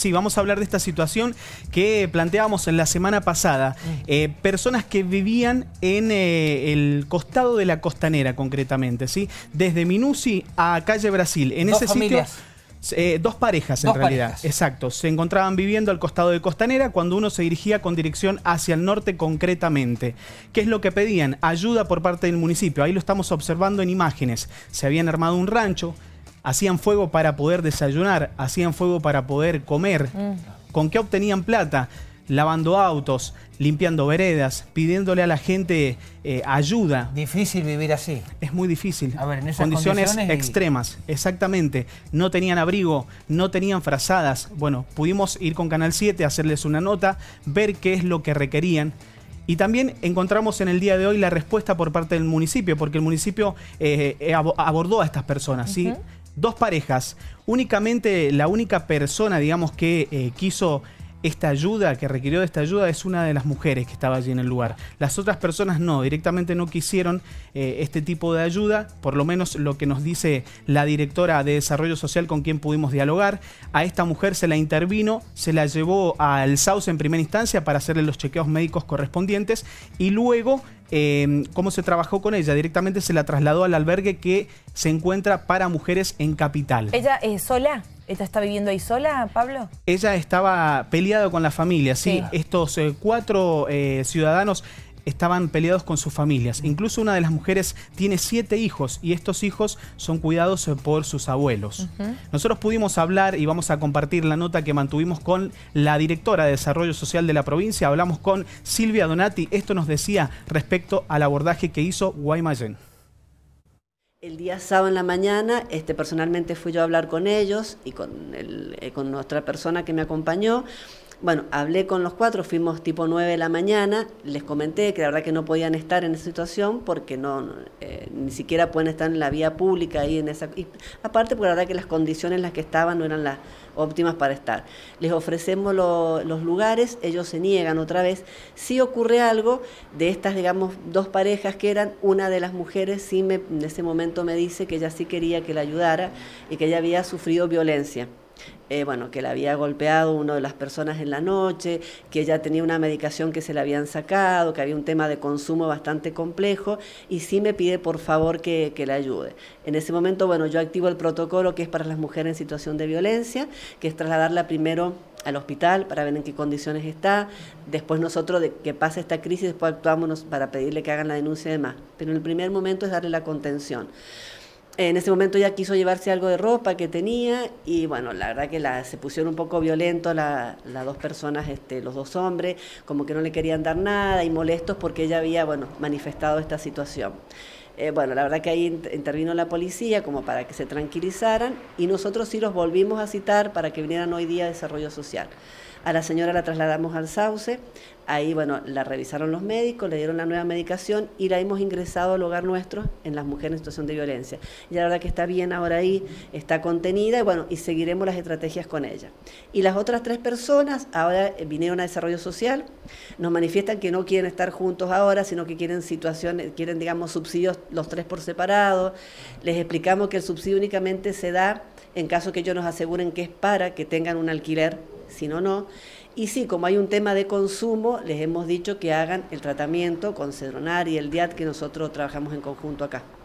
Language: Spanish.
Sí, vamos a hablar de esta situación que planteábamos en la semana pasada. Mm. Eh, personas que vivían en eh, el costado de la costanera, concretamente, ¿sí? Desde Minuci a Calle Brasil. En Dos ese sitio. Eh, dos parejas en realidad, exacto. Se encontraban viviendo al costado de Costanera cuando uno se dirigía con dirección hacia el norte concretamente. ¿Qué es lo que pedían? Ayuda por parte del municipio. Ahí lo estamos observando en imágenes. Se habían armado un rancho, hacían fuego para poder desayunar, hacían fuego para poder comer. Mm. ¿Con qué obtenían plata? Lavando autos, limpiando veredas, pidiéndole a la gente eh, ayuda. Difícil vivir así. Es muy difícil. A ver, en esas condiciones, extremas, exactamente. No tenían abrigo, no tenían frazadas. Bueno, pudimos ir con Canal 7, hacerles una nota, ver qué es lo que requerían. Y también encontramos en el día de hoy la respuesta por parte del municipio, porque el municipio eh, eh, abordó a estas personas, ¿sí? dos parejas. Únicamente la única persona, digamos, que eh, quiso esta ayuda, que requirió de esta ayuda, es una de las mujeres que estaba allí en el lugar. Las otras personas no, directamente no quisieron eh, este tipo de ayuda, por lo menos lo que nos dice la directora de Desarrollo Social con quien pudimos dialogar. A esta mujer se la intervino, se la llevó al SAUS en primera instancia para hacerle los chequeos médicos correspondientes y luego Em, cómo se trabajó con ella. Directamente se la trasladó al albergue que se encuentra para mujeres en Capital. ¿Ella es sola? ¿Ella está viviendo ahí sola, Pablo? Ella estaba peleada con la familia, sí. Estos eh, cuatro eh, ciudadanos estaban peleados con sus familias. Incluso una de las mujeres tiene siete hijos y estos hijos son cuidados por sus abuelos. Nosotros pudimos hablar y vamos a compartir la nota que mantuvimos con la directora de Desarrollo Social de la provincia. Hablamos con Silvia Donati. Esto nos decía respecto al abordaje que hizo Guaymallén. El día sábado en la mañana, este, personalmente fui yo a hablar con ellos y con, el, eh, con nuestra persona que me acompañó. Bueno, hablé con los cuatro, fuimos tipo 9 de la mañana, les comenté que la verdad que no podían estar en esa situación porque no eh, ni siquiera pueden estar en la vía pública ahí en esa... Y aparte porque la verdad que las condiciones en las que estaban no eran las óptimas para estar. Les ofrecemos los lugares, ellos se niegan otra vez. Si ocurre algo de estas, digamos, dos parejas que eran, una de las mujeres sí me, en ese momento me dice que ella sí quería que la ayudara y que ella había sufrido violencia. Eh, bueno, que la había golpeado una de las personas en la noche, que ella tenía una medicación que se le habían sacado, que había un tema de consumo bastante complejo, y sí me pide por favor que, la ayude. En ese momento, bueno, yo activo el protocolo que es para las mujeres en situación de violencia, que es trasladarla primero al hospital para ver en qué condiciones está. Después nosotros, de que pase esta crisis, después actuamos para pedirle que hagan la denuncia y demás. Pero en el primer momento es darle la contención en ese momento ya quiso llevarse algo de ropa que tenía y bueno, la verdad que la, se pusieron un poco violentos las dos personas, este, los dos hombres, como que no le querían dar nada y molestos porque ella había, bueno, manifestado esta situación. Eh, bueno, la verdad que ahí intervino la policía como para que se tranquilizaran y nosotros sí los volvimos a citar para que vinieran hoy día a desarrollo social. A la señora la trasladamos al Sauce, ahí bueno, la revisaron los médicos, le dieron la nueva medicación y la hemos ingresado al hogar nuestro en las mujeres en situación de violencia. Y la verdad que está bien ahora ahí, está contenida y bueno, y seguiremos las estrategias con ella. Y las otras tres personas ahora vinieron a desarrollo social, nos manifiestan que no quieren estar juntos ahora, sino que quieren situaciones, quieren digamos subsidios los tres por separado. Les explicamos que el subsidio únicamente se da en caso que ellos nos aseguren que es para que tengan un alquiler si no, no. Y sí, como hay un tema de consumo, les hemos dicho que hagan el tratamiento con Cedronar y el DIAT que nosotros trabajamos en conjunto acá.